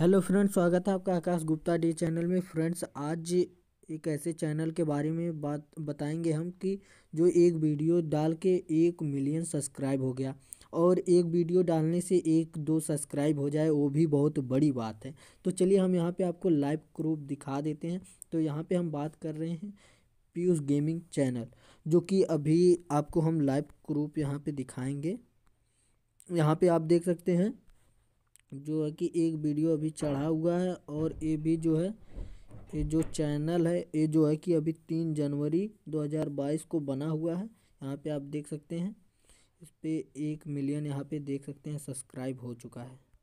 hello friends स्वागत है आपका आकाश गुप्ता डी चैनल में फ्रेंड्स आज एक ऐसे चैनल के बारे में बात बताएंगे हम कि जो एक वीडियो डाल के एक मिलियन सब्सक्राइब हो गया और एक वीडियो डालने से एक दो सब्सक्राइब हो जाए वो भी बहुत बड़ी बात है तो चलिए हम यहाँ पे आपको लाइव क्रूप दिखा देते हैं तो यहाँ पे हम बात कर रहे हैं पीयूष गेमिंग चैनल जो कि अभी आपको हम लाइव क्रूप यहाँ पर दिखाएँगे यहाँ पर आप देख सकते हैं जो है कि एक वीडियो अभी चढ़ा हुआ है और ये भी जो है ये जो चैनल है ये जो है कि अभी तीन जनवरी 2022 को बना हुआ है यहाँ पे आप देख सकते हैं इस पर एक मिलियन यहाँ पे देख सकते हैं सब्सक्राइब हो चुका है